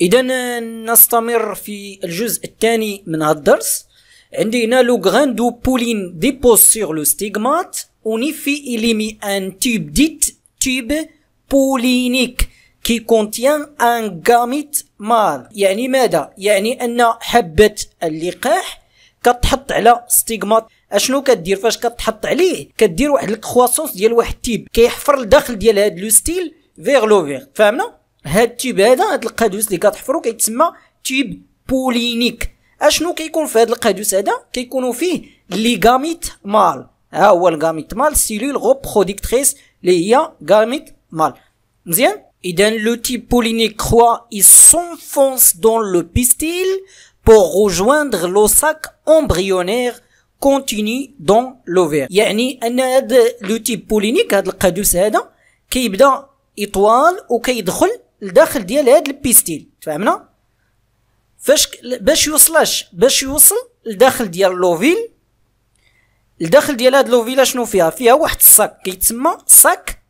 اذا نستمر في الجزء الثاني من هذا الدرس عندي هنا لو غران دو بولين ديبوز سور لو ستيغمات ونيفي إليمي ان تيب ديت تيب بولينيك كي كونتيان ان غاميت مال يعني ماذا؟ يعني ان حبة اللقاح كتحط على ستيغمات اشنو كدير فاش كتحط عليه كدير واحد الكرواسونس ديال واحد التيب كيحفر الداخل ديال هاد لو ستيل فيغ لو فيغ فهمنا هاد التيب هذا هاد القادوس اللي كتحفرو كيتسمى تيب بولينيك اشنو كيكون في هاد القادوس هذا كيكونوا فيه لي ليغاميت مال ها هو الغاميت مال سيلول غوبروديكتريس اللي هي غاميت مال مزيان اذا لو تيب بولينيك 3 il s'enfonce dans le pistil pour rejoindre l'ossac embryonnaire كونتيني دون لوفير يعني ان هاد لو تيب بولينيك هاد القادوس هذا كيبدا اطوال وكيدخل لداخل ديال هاد البيستيل تفهمنا فاش باش يوصلاش باش يوصل لداخل ديال لوفيل الداخل ديال هاد لوفيل شنو فيها فيها واحد الصاك كيتسمى صاك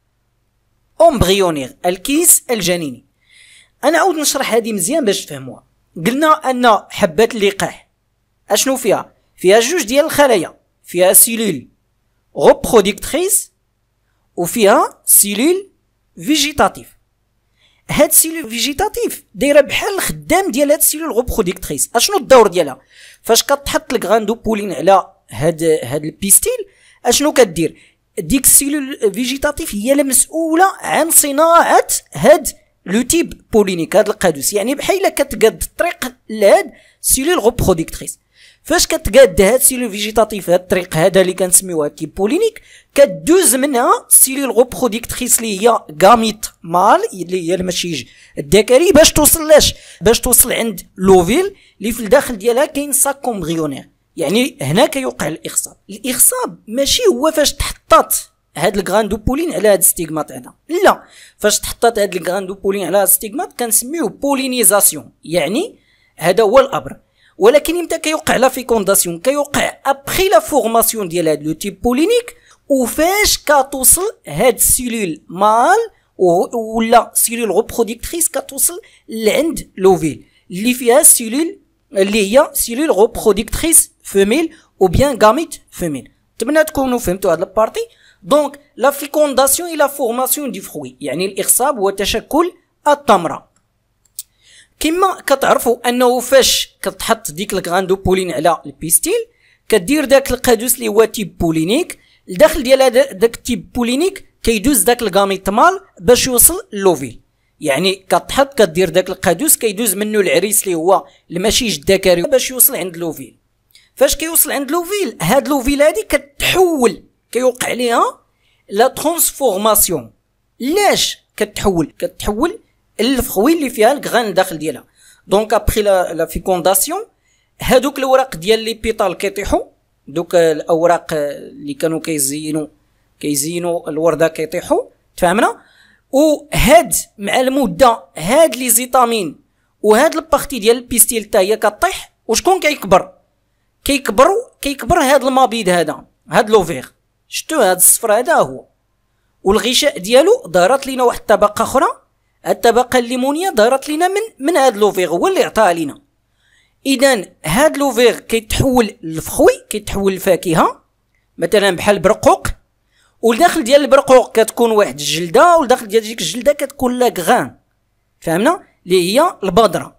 امبريونير الكيس الجنيني انا عاود نشرح هادي مزيان باش تفهموها قلنا ان حبات اللقاح اشنو فيها فيها جوج ديال الخلايا فيها سيلول غوبروديكتريس وفيها سيلول فيجيتاتيف هاد السيلول فيجيتاتيف دايره بحال الخدام ديال هاد السيلول غوبروديكتريس اشنو الدور ديالها فاش كتحط دو بولين على هاد هاد البيستيل اشنو كدير ديك السيلول فيجيتاتيف هي المسؤوله عن صناعه هاد لو تيب بولينيك هاد القادوس يعني بحال كتقاد الطريق لهاد السيلول غوبروديكتريس فاش كتقاد هاد السيلول فيجيتاتيف هاد الطريق هذا اللي كنسميوها بولينيك كدوز منها السيلول غوبروديكتريس اللي هي غاميت مال اللي هي المشيج الذكري باش توصل لاش باش توصل عند لوفيل اللي في الداخل ديالها كاين ساك امبريونير يعني هنا كيوقع الاخصاب الاخصاب ماشي هو فاش تحطات هاد بولين على هاد ستيغمات هذا لا فاش تحطات هاد بولين على هاد ستيغمات كنسميوه بولينيزاسيون يعني هذا هو الامر ولكن امتى كيوقع لا فيكونداسيون كيوقع ابخي لا فورماسيون ديال هاد لو تيب بولينيك وفاش كتوصل هاد السيلول مال ولا سيلول غوبروديكتريس كتوصل لعند لوفيل اللي فيها السيلول اللي هي سيلول غوبروديكتريس فيميل او بيان غاميت فيميل نتمنى تكونوا فهمتوا هاد البارتي دونك لا فيكونداسيون اي لا فورماسيون دي فروي يعني الاخصاب هو تشكل التمره كما كتعرفوا انه فاش كتحط ديك بولين على البيستيل كدير داك القادوس اللي هو تيب بولينيك الداخل ديال داك التيب بولينيك كيدوز داك الغاميتمال باش يوصل لوفيل يعني كتحط كدير داك القادوس كيدوز منه العريس اللي هو المشيج الذكري باش يوصل عند لوفيل فاش كيوصل عند لوفيل هاد لوفيل هادي كتحول كيوقع ليها لا ترانسفورماسيون لاش كتحول كتحول الفخوي اللي فيها الكغان الداخل ديالها دونك ابخي لا لا فيكونداسيون هادوك الاوراق ديال لي بيطال كيطيحوا دوك الاوراق آه، اللي كانوا كيزينوا كيزينوا الورده كيطيحوا تفهمنا وهاد مع المده هاد لي زيتامين وهاد البارتي ديال البيستيل تا هي كطيح وشكون كيكبر كيكبر كيكبر هاد المبيض هذا هاد لوفيغ شتو هاد الصفر هذا هو والغشاء ديالو دارت لينا واحد الطبقه اخرى الطبقه الليمونيه ظهرت لنا من من هاد لوفيغ هو اللي عطاها لينا اذا هاد لوفيغ كيتحول لفخوي كيتحول لفاكهه مثلا بحال برقوق والداخل ديال البرقوق كتكون واحد الجلده والداخل ديال ديك الجلده كتكون لاغان فهمنا اللي هي البذره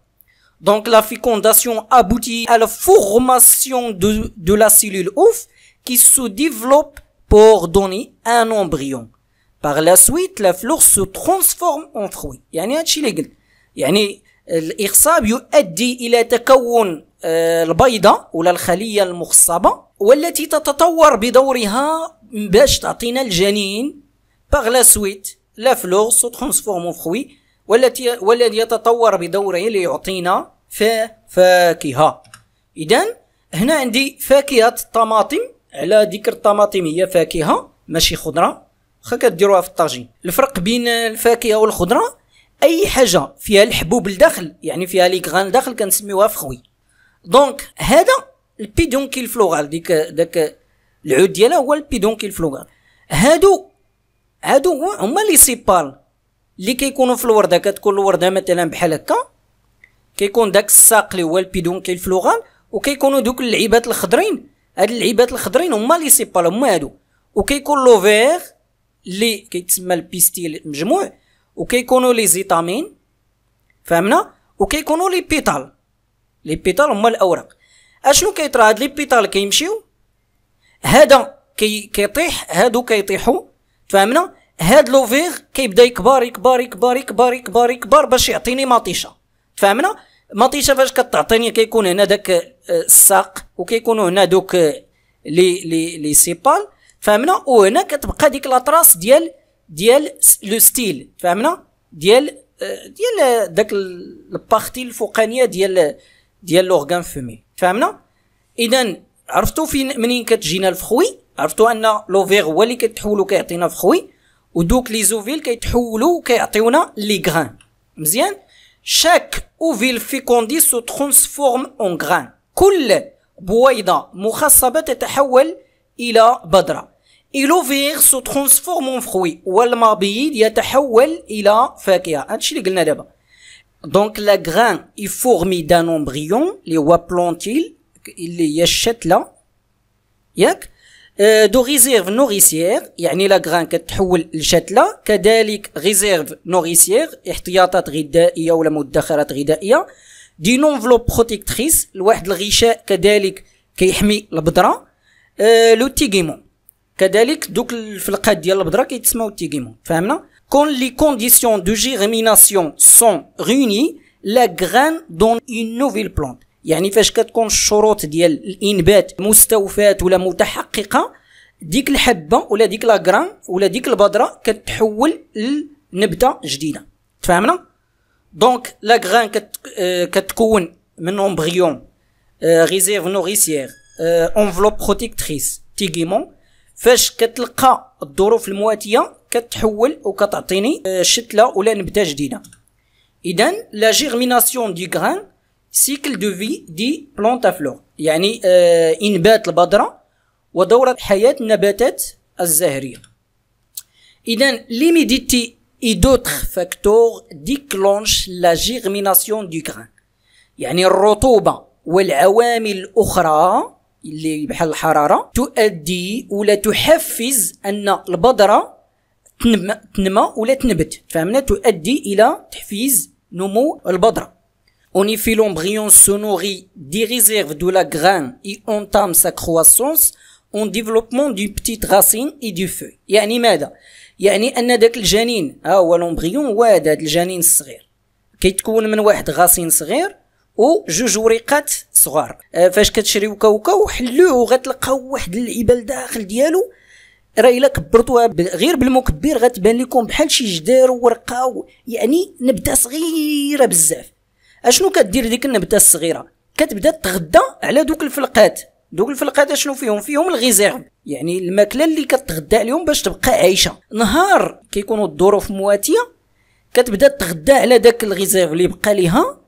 دونك لا فيكونداسيون ابوتي à la formation de, de la cellule ouf qui se développe pour donner باغ لا سويت لا فلور سو ترونسفورم اون فروي يعني هادشي اللي قلت يعني الاخصاب يؤدي الى تكون البيضه ولا الخليه المخصبه والتي تتطور بدورها باش تعطينا الجنين باغ لا سويت لا فلور سو ترونسفورم اون فروي والتي والذي يتطور بدوره ليعطينا فاكهه اذا هنا عندي فاكهه الطماطم على ذكر الطماطم هي فاكهه ماشي خضره واخا كديروها في الطاجين الفرق بين الفاكهه والخضره اي حاجه فيها الحبوب لداخل يعني فيها لي ليغان داخل كنسميوها فخوي دونك هذا البيدونكي الفلوغال ديك داك العود ديالها هو البيدونكي الفلوغال هادو هادو هما لي سيبال اللي كيكونوا في الورده كتكون الورده مثلا بحال هكا كيكون داك الساق اللي هو البيدونكي الفلوغال وكيكونوا دوك اللعيبات الخضرين هاد اللعيبات الخضرين هما لي سيبال هما هادو وكيكون لوفير اللي كيتسمى البيستيل مجموع وكيكونوا لي زيتامين فهمنا وكيكونوا لي بيتال لي بيتال هما الاوراق اشنو كيطرا هاد لي بيتال كيمشيو هذا كي كيطيح هادو كيطيحوا فهمنا هاد لوفيغ كيبدا يكبر يكبر يكبر يكبر يكبر يكبر باش يعطيني مطيشه فهمنا مطيشه فاش كتعطيني كيكون هنا داك آه، الساق وكيكونوا هنا دوك آه، لي لي لي سيبال فهمنا وهنا كتبقى ديك لاطراس ديال ديال لو ستيل فهمنا ديال آه، ديال داك البارتي الفوقانيه ديال ديال لورغان فومي فهمنا اذا عرفتوا فين منين كتجينا الفخوي عرفتوا ان فيغ هو اللي كتحولو كيعطينا فخوي ودوك لي زوفيل كيتحولوا كيعطيونا لي غران مزيان شاك اوفيل فيكوندي سو ترانسفورم اون غران كل بويضه مخصبه تتحول إلى بذرة فيغ سو ترانسفورم اون فخوي والمبيض يتحول إلى فاكهة هادشي اللي قلنا دابا دونك لا غران اي فورمي دان امبريون لي هو بلونتيل اللي هي الشتلة ياك دو ريزيرف نوريسيير يعني لا غران كتحول لشتلة كذلك ريزيرف نوريسيير احتياطات غذائية ولا مدخرات غذائية دي نونفلوب بروتيكتريس لواحد الغشاء كذلك كيحمي البذره آه، لو تيغيمون كذلك دوك الفلقات ديال البذره كيتسموا تيغيمون فهمنا كون لي كونديسيون دو جيرميناسيون سون ريوني لا غران دون اون نوفيل بلونت يعني فاش كتكون الشروط ديال الانبات مستوفات ولا متحققه ديك الحبه ولا ديك غران ولا ديك البذره كتحول لنبته جديده تفهمنا دونك لا غران آه، كتكون من امبريون ريزيرف نوريسيير انفلوب بروتيكتريس تيغيمون فاش كتلقى الظروف المواتيه كتحول وكتعطيني شتله ولا نبته جديده اذا لا جيرميناسيون دي غران سيكل دو في دي بلونتا فلور يعني آه انبات البذره ودوره حياه النباتات الزهريه اذا ليميديتي اي دوتر فاكتور ديكلونش لا جيرميناسيون دي غران يعني الرطوبه والعوامل الاخرى اللي بحال الحراره تؤدي ولا تحفز ان البذره تنمى, تنمى ولا تنبت فهمنا تؤدي الى تحفيز نمو البذره On في l'embryon se nourrit des réserves de la graine et entame sa croissance en développement d'une petite racine et du feuille. يعني ماذا؟ يعني أن ذاك الجنين ها هو الأمبريون هو هذا الجنين الصغير كيتكون من واحد غاسين صغير وجوج وريقات صغار أه، فاش كتشريو كاوكاو حلوه وغتلقاو واحد العبال داخل ديالو راه الا كبرتوها غير بالمكبر غتبان لكم بحال شي جدار وورقه يعني نبته صغيره بزاف اشنو كدير ديك النبته الصغيره كتبدا تغدى على دوك الفلقات دوك الفلقات اشنو فيهم فيهم الغيزيرم يعني الماكله اللي كتغدى عليهم باش تبقى عايشه نهار كيكونوا الظروف مواتيه كتبدا تغدى على داك الغيزيرم اللي بقى ليها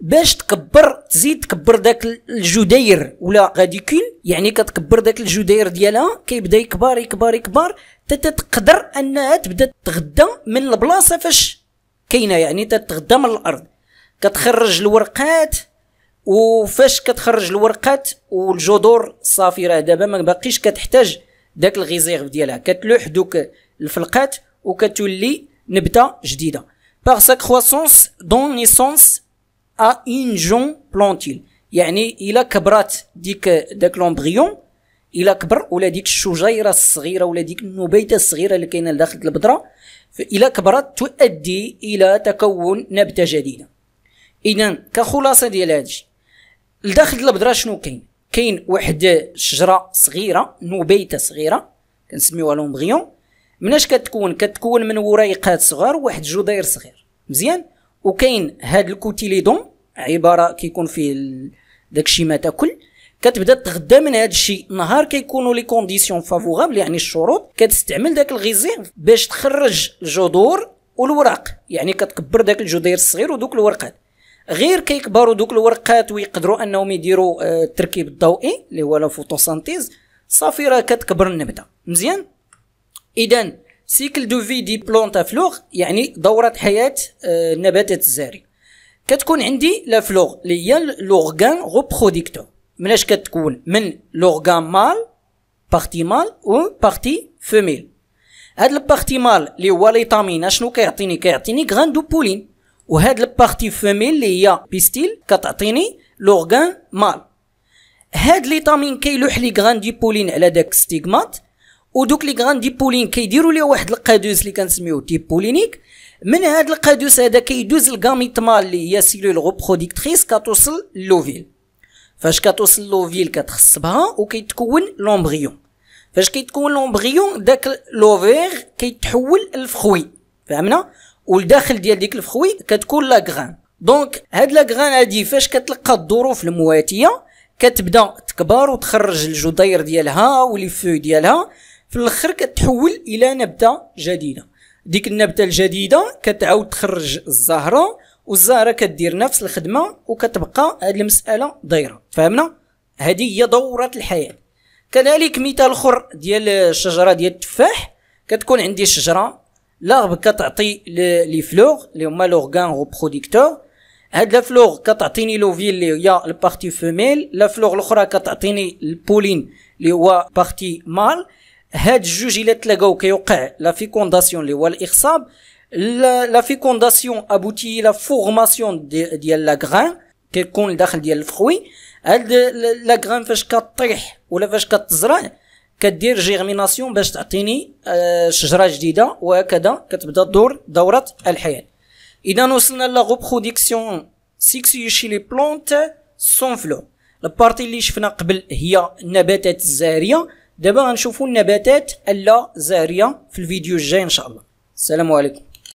باش تكبر تزيد تكبر داك الجدير ولا غاديكول يعني كتكبر داك الجدير ديالها كيبدا يكبر يكبر يكبر تتقدر انها تبدا تغدى من البلاصه فاش كاينه يعني تتغدى من الارض كتخرج الورقات وفاش كتخرج الورقات والجذور صافي راه دابا ما باقيش كتحتاج داك الغيزيغ ديالها كتلوح دوك الفلقات وكتولي نبته جديده باغ سا كخواسونس دون نيسونس ا اين جون بلونتيل يعني الى كبرات ديك داك لومبريون الى كبر ولا ديك الشجيره الصغيره ولا ديك النبيته الصغيره اللي كاينه لداخل البذره الى كبرت تؤدي الى تكون نبته جديده اذا كخلاصه ديال هادشي لداخل البذره شنو كاين كاين واحد الشجره صغيره نبيته صغيره كنسميوها لومبريون مناش كتكون كتكون من وريقات صغار واحد جدير صغير مزيان وكاين هاد الكوتيليدون عباره كيكون فيه داكشي ما تاكل كتبدا تغدى من هذا الشيء نهار كيكونوا لي كونديسيون فافورابل يعني الشروط كتستعمل داك الغيزي باش تخرج الجذور والوراق يعني كتكبر داك الجدير الصغير ودوك الورقات غير كيكبروا دوك الورقات ويقدروا انهم يديروا آه، التركيب الضوئي اللي هو لا فوتوسانتيز صافي راه كتكبر النبته مزيان اذا سيكل دو في دي بلونتا فلوغ يعني دوره حياه النباتات آه، الزهري كتكون عندي لا فلوغ اللي هي لورغان روبروديكتور مناش كتكون من لورغان مال بارتي مال و بارتي فيميل هاد البارتي مال اللي هو ليتامين شنو كيعطيني كيعطيني غران دو بولين وهاد البارتي فيميل اللي هي بيستيل كتعطيني لورغان مال هاد ليتامين كيلوح لي غران دي بولين على داك ستيغمات ودوك لي غران دي بولين كيديروا ليه واحد القادوز اللي تيبولينيك ديبولينيك من هاد القادوس هذا كيدوز مال اللي هي سيلول غوبروديكتريس كتوصل لوفيل فاش كتوصل لوفيل كتخصبها وكيتكون لومبريون فاش كيتكون لومبريون داك لوفير كيتحول لفخوي فهمنا والداخل ديال ديك الفخوي كتكون غران دونك هاد غران هادي فاش كتلقى الظروف المواتيه كتبدا تكبر وتخرج الجدير ديالها ولي فو ديالها في الاخر كتحول الى نبته جديده ديك النبته الجديده كتعاود تخرج الزهره والزهره كدير نفس الخدمه وكتبقى هاد المساله دايره فهمنا هذه هي دوره الحياه كذلك مثال اخر ديال الشجره ديال التفاح كتكون عندي شجره لاغب كتعطي لي فلوغ لي هما لوغان غوبروديكتور هاد لا فلوغ كتعطيني لوفيل لي هي البارتي فيميل لا فلوغ الاخرى كتعطيني البولين اللي هو بارتي مال هاد الجوج الا تلاقاو كيوقع لا فيكونداسيون اللي هو الاخصاب لا فيكونداسيون ابوتي لا فورماسيون ديال لا غران كيكون الداخل ديال الفخوي هاد لا غران فاش كطيح ولا فاش كتزرع كدير جيرميناسيون باش تعطيني آه، شجره جديده وهكذا كتبدا دور دوره الحياه اذا وصلنا لا غوبروديكسيون سيكسيو شي لي بلونت سون فلو البارتي اللي شفنا قبل هي النباتات الزهريه دابا غنشوفوا النباتات اللا زهريه في الفيديو الجاي ان شاء الله السلام عليكم